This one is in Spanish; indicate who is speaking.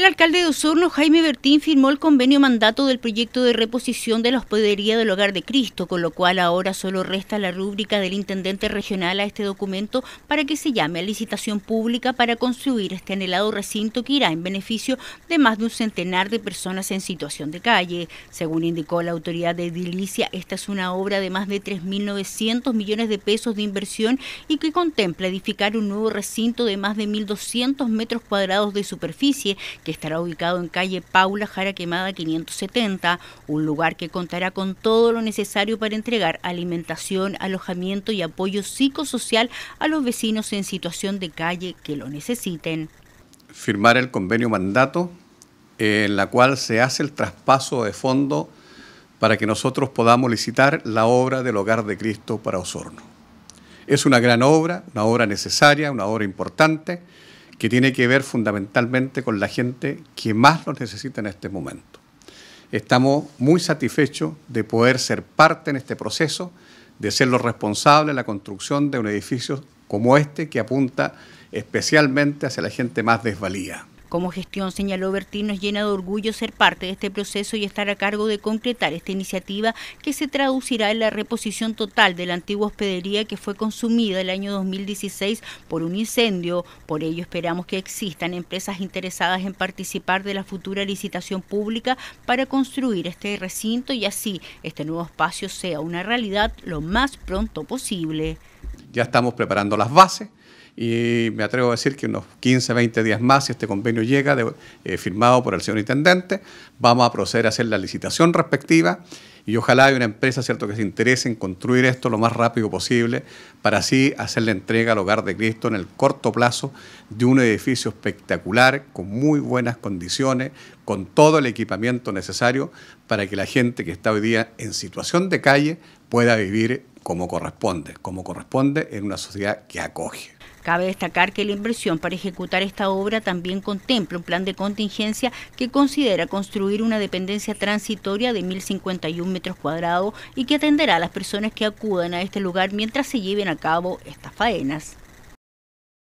Speaker 1: El alcalde de Osorno, Jaime Bertín, firmó el convenio mandato del proyecto de reposición de la hospedería del Hogar de Cristo, con lo cual ahora solo resta la rúbrica del intendente regional a este documento para que se llame a licitación pública para construir este anhelado recinto que irá en beneficio de más de un centenar de personas en situación de calle. Según indicó la autoridad de edilicia, esta es una obra de más de 3.900 millones de pesos de inversión y que contempla edificar un nuevo recinto de más de 1.200 metros cuadrados de superficie estará ubicado en calle Paula Jara Quemada 570, un lugar que contará con todo lo necesario para entregar alimentación, alojamiento y apoyo psicosocial a los vecinos en situación de calle que lo necesiten.
Speaker 2: Firmar el convenio mandato eh, en la cual se hace el traspaso de fondo para que nosotros podamos licitar la obra del Hogar de Cristo para Osorno. Es una gran obra, una obra necesaria, una obra importante que tiene que ver fundamentalmente con la gente que más lo necesita en este momento. Estamos muy satisfechos de poder ser parte en este proceso, de ser los responsables de la construcción de un edificio como este que apunta especialmente hacia la gente más desvalida.
Speaker 1: Como gestión, señaló Bertín, nos llena de orgullo ser parte de este proceso y estar a cargo de concretar esta iniciativa que se traducirá en la reposición total de la antigua hospedería que fue consumida el año 2016 por un incendio. Por ello esperamos que existan empresas interesadas en participar de la futura licitación pública para construir este recinto y así este nuevo espacio sea una realidad lo más pronto posible.
Speaker 2: Ya estamos preparando las bases y me atrevo a decir que unos 15, 20 días más, si este convenio llega eh, firmado por el señor intendente, vamos a proceder a hacer la licitación respectiva y ojalá haya una empresa cierto que se interese en construir esto lo más rápido posible para así hacer la entrega al hogar de Cristo en el corto plazo de un edificio espectacular con muy buenas condiciones, con todo el equipamiento necesario para que la gente que está hoy día en situación de calle pueda vivir como corresponde, como corresponde en una sociedad que acoge.
Speaker 1: Cabe destacar que la inversión para ejecutar esta obra también contempla un plan de contingencia que considera construir una dependencia transitoria de 1.051 metros cuadrados y que atenderá a las personas que acudan a este lugar mientras se lleven a cabo estas faenas.